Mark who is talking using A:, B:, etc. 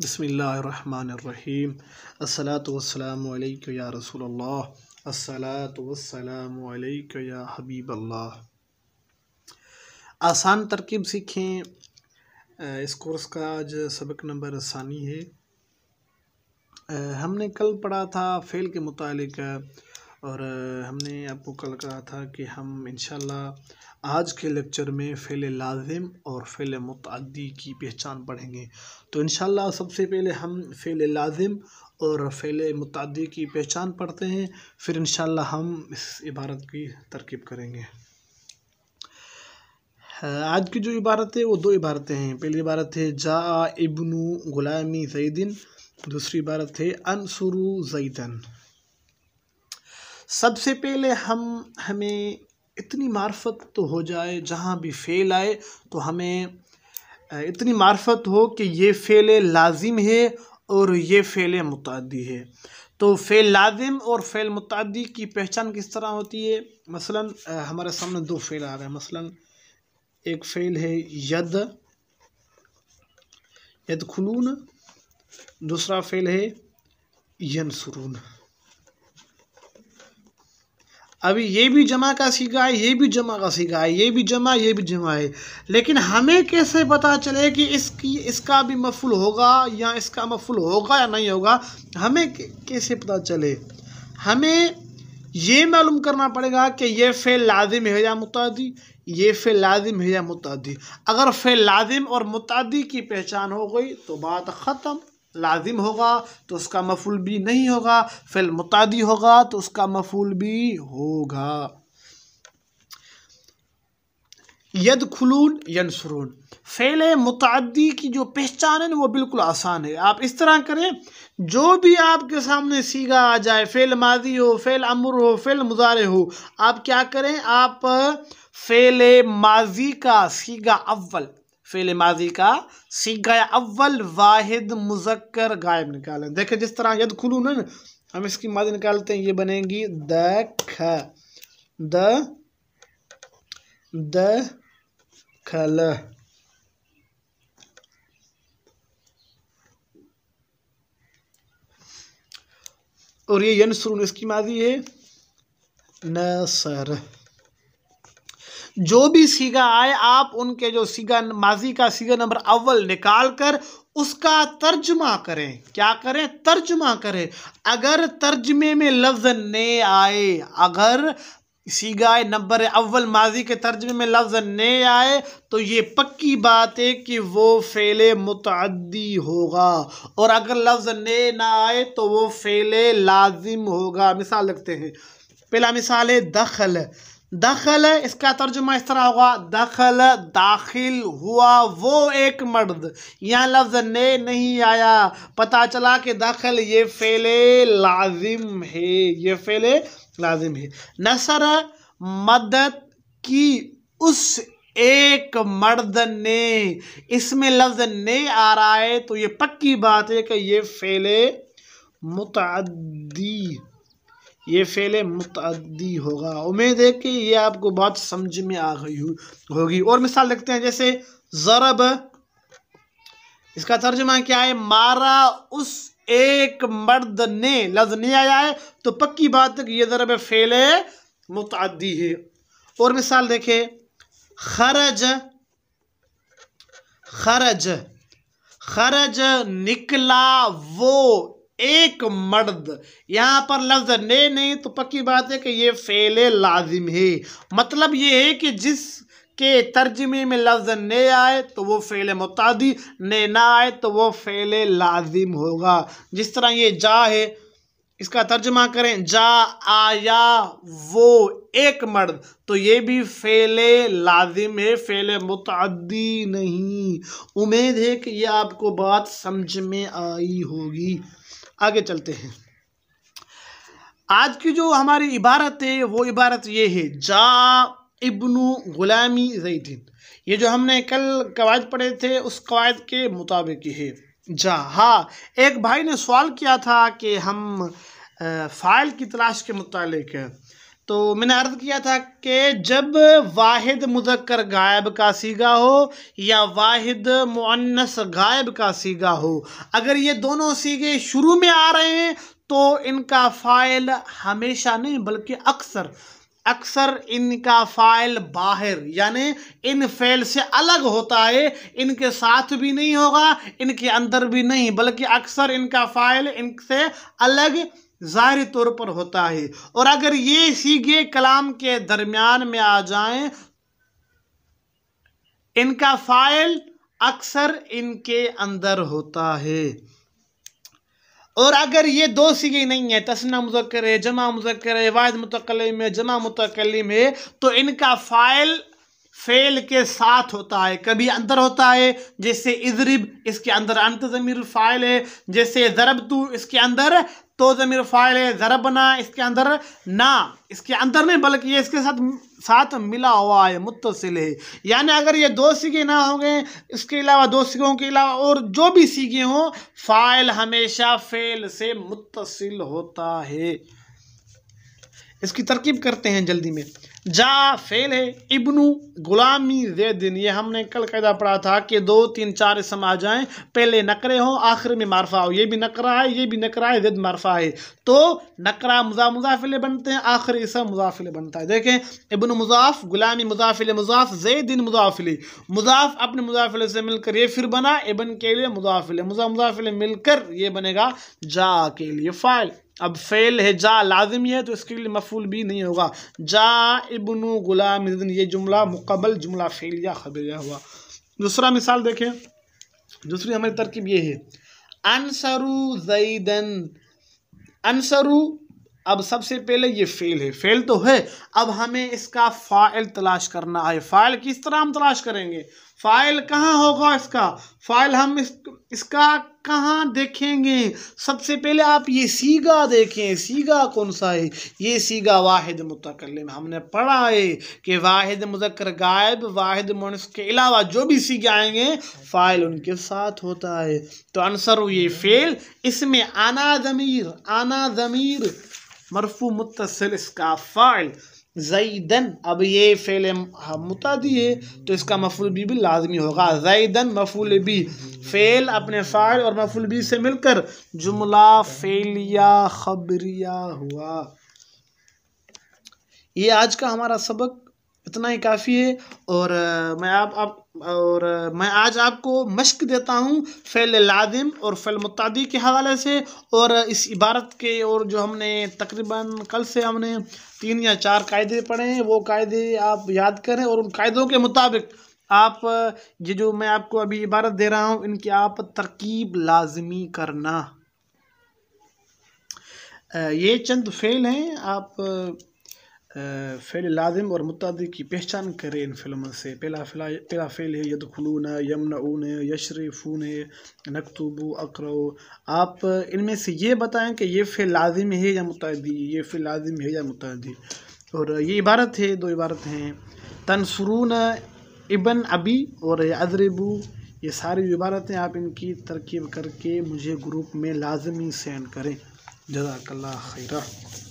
A: बसमीम् वसलाम या रसूल असलातम या हबीब अल्लाह आसान तरकीब सीखें इस कोर्स का आज सबक नंबर आसानी है हमने कल पढ़ा था फ़ेल के मुतालिक और हमने आपको कल कहा था कि हम इनशा आज के लेक्चर में फ़ेल लाजिम और फ़ेल मतदी की पहचान पढ़ेंगे तो इन सबसे पहले हम फ़ेल लाजिम और फेले मतदी की पहचान पढ़ते हैं फिर इन हम इस इबारत की तरकीब करेंगे आज की जो इबारत है वो दो इबारतें हैं पहली इबारत है जा इबनु गुलामी जैदिन दूसरी इबारत है अनसरु जैदन सबसे पहले हम हमें इतनी मार्फत तो हो जाए जहाँ भी फेल आए तो हमें इतनी मार्फत हो कि ये फ़ेल लाजिम है और ये फ़ेल मुतादी है तो फ़ेल लाजिम और फ़ेल मुतादी की पहचान किस तरह होती है मसलन हमारे सामने दो फ़ेल आ रहे हैं मसलन एक फ़ेल है यद यद खलून दूसरा फ़ेल है यन सुरून अभी ये भी जमा का सीखा है ये भी जमा का सीखा है ये भी जमा ये भी जमा है लेकिन हमें कैसे पता चले कि इसकी इसका भी मफुल होगा या इसका मफुल होगा या नहीं होगा हमें कैसे पता चले हमें ये मालूम करना पड़ेगा कि ये फ़ेल लाजिम है या मुतादी ये फ़ेल लाजिम है या मुतादी अगर फ़ेल लाजिम और मुतादी की पहचान हो गई तो बात ख़त्म लाजिम होगा तो उसका मफूल भी नहीं होगा फिल मुतादी होगा तो उसका मफूल भी होगा यद खुलून यनसरून फ़ेल मुतादी की जो पहचान है ना वो बिल्कुल आसान है आप इस तरह करें जो भी आपके सामने सीगा आ जाए फ़ेल माजी हो फ़ेल अमर हो फ़ेल मुजारे हो आप क्या करें आप फ़ेल माजी का सीगा अव्वल फेल माजी का गया अव्वल वाहिद मुजक्कर गायब निकालें देखे जिस तरह यद खुलू ना हम इसकी माजी निकालते हैं ये बनेगी द ख द द खल और ये यन सुरून इसकी माजी है न सर जो भी सीगा आए आप उनके जो सीगा माजी का सीगा नंबर अव्वल निकाल कर उसका तर्जमा करें क्या करें तर्जमा करें अगर तर्जमे में लफ्ज़ ने आए अगर सीगा नंबर अव्वल माजी के तर्जमे में लफ्ज़ ने आए तो ये पक्की बात है कि वो फेले मुतदी होगा और अगर लफ्ज़ ने ना आए तो वो फेले लाजिम होगा मिसाल रखते हैं पहला मिसाल है दखल दखल इसका तर्जुमा इस तरह होगा दखल दाखिल हुआ वो एक मर्द यहाँ लफ्ज ने नहीं आया पता चला कि दखल ये फेले लाजिम है ये फेले लाजिम है नसर मदद की उस एक मर्द ने इसमें लफ्ज ने आ रहा है तो ये पक्की बात है कि ये फेले मुतदी ये फ़ेल मुतदी होगा उम्मीद है कि ये आपको बात समझ में आ गई होगी और मिसाल देखते हैं जैसे ज़रब इसका तर्जमा क्या है मारा उस एक मर्द ने लफ्ज नहीं आया है तो पक्की बात है कि यह ज़रब फ़ेल मुतदी है और मिसाल देखे खरज खरज खरज निकला वो एक मर्द यहाँ पर लफ्ज ने नहीं तो पक्की बात है कि ये फेल लाजिम है मतलब ये है कि जिस के तर्जमे में लफ्ज ने आए तो वो फेल मुतादी ने ना आए तो वो फेल लाजिम होगा जिस तरह ये जा है इसका तर्जमा करें जा आया वो एक मर्द तो ये भी फेले लाजिम है फेले मुतादी नहीं उम्मीद है कि ये आपको बात समझ में आई होगी आगे चलते हैं आज की जो हमारी इबारत है वो इबारत ये है जा इब्नु गुलामी जैदिन ये जो हमने कल कवायद पढ़े थे उस कवायद के मुताबिक है जा हाँ एक भाई ने सवाल किया था कि हम फ़ाइल की तलाश के मुतालिक तो मैंने अर्ज़ किया था कि जब वाहिद मुजक्कर गायब का सीगा हो या वाहिद मुअन्नस गायब का सीगा हो अगर ये दोनों सीगे शुरू में आ रहे हैं तो इनका फ़ाइल हमेशा नहीं बल्कि अक्सर अक्सर इनका फाइल बाहर यानी इन फेल से अलग होता है इनके साथ भी नहीं होगा इनके अंदर भी नहीं बल्कि अक्सर इनका फाइल इनसे अलग ज़ाहिर तौर पर होता है और अगर ये सीगे कलाम के दरमियान में आ जाएं इनका फाइल अक्सर इनके अंदर होता है और अगर ये दो सीगे नहीं है तस्ना मुजक्र है जमा मुजक्र है वाद मुतकलम है जमा मुतकलम है तो इनका फाइल फेल के साथ होता है कभी अंदर होता है जैसे इजरिब इसके अंदर अंत ज़मीर फाइल है जैसे ज़रब तू इसके अंदर तो ज़मीर फ़ाइल है ज़रब बना इसके अंदर ना इसके अंदर नहीं बल्कि ये इसके साथ साथ मिला हुआ है मुतसिल है यानी अगर ये दो सीखे ना होंगे इसके अलावा दो सीखों के अलावा और जो भी सीखे हों फ़ाइल हमेशा फ़ेल से मुतसिल होता है इसकी तरकीब करते हैं जल्दी में जा फेल है इब्नू गुलामी जैदिन ये हमने कल कैदा पढ़ा था कि दो तीन चार इसम आ जाएँ पहले नकरे हों आखिर में मारफा हो ये भी नकरा है ये भी नकरा है जैद मारफा है तो नकरा मुजा मुजाफिले बनते हैं आखिर इसम मुजाफिले बनता है देखें इबन मुजाफ गुलामी मुजाफिल मुजाफ जैदिन मुजाफिले मुजाफ अपने मुजाफिले से मिलकर ये फिर बना इबन के लिए मुजाफिले मुजा मुजाफिले मिलकर ये बनेगा जा के लिए फ़ाइल अब फेल है जा लाजमी है तो इसके लिए मफूल भी नहीं होगा जा इबन गुलाम ये जुमला मुकबल जुमला फेल या खबरिया हुआ दूसरा मिसाल देखें दूसरी हमारी तरकीब ये है अनसरु जईदन अनसरु अब सबसे पहले ये फेल है फेल तो है अब हमें इसका फ़ाइल तलाश करना है फ़ाइल किस तरह हम तलाश करेंगे फ़ाइल कहाँ होगा इसका फ़ाइल हम इस, इसका कहाँ देखेंगे सबसे पहले आप ये सीगा देखें सीगा कौन सा है ये सीगा वाहिद मुतकल हमने पढ़ा है कि वाहिद मुजक्र गायब वाहिद मुनस के अलावा जो भी सीगे आएंगे फ़ाइल उनके साथ होता है तो आंसर हो ये फेल इसमें आना ज़मीर आना ज़मीर मरफू मुतसिल इसका फ़ाइल जईदन अब ये फ़ेल मुतादी है तो इसका मफुल बी भी लाजमी होगा जईदन मफुल बी फ़ेल अपने फ़ाइल और मफुल बी से मिलकर जुमला फ़ेलिया खबरिया हुआ ये आज का हमारा सबक इतना ही काफ़ी है और मैं आप आप और मैं आज आपको मश्क देता हूँ फ़ैल लादिम और फ़ैल मुतादी के हवाले से और इस इबारत के और जो हमने तकरीबन कल से हमने तीन या चार कायदे पढ़े हैं वो कायदे आप याद करें और उन कायदों के मुताबिक आप ये जो मैं आपको अभी इबारत दे रहा हूँ इनकी आप तरकीब लाजमी करना ये चंद फ़ेल हैं आप फ़ेल लाजिम और मुतदी की पहचान करें इन फिल्मों से पहला फिला पहला फ़ेल है यद खलून यमन ऊन फून नकतूबू अकरो आप इनमें से ये बताएं कि ये फ़ेल लाजिम है या मुतदी ये फ़ेल लाजिम है या मुतदी और ये इबारत है दो इबारत हैं तनसरून इबन अबी और अजरबू ये सारी इबारतें आप इनकी तरकीब करके मुझे ग्रुप में लाजमी सेंड करें जजाकल्ला खैरा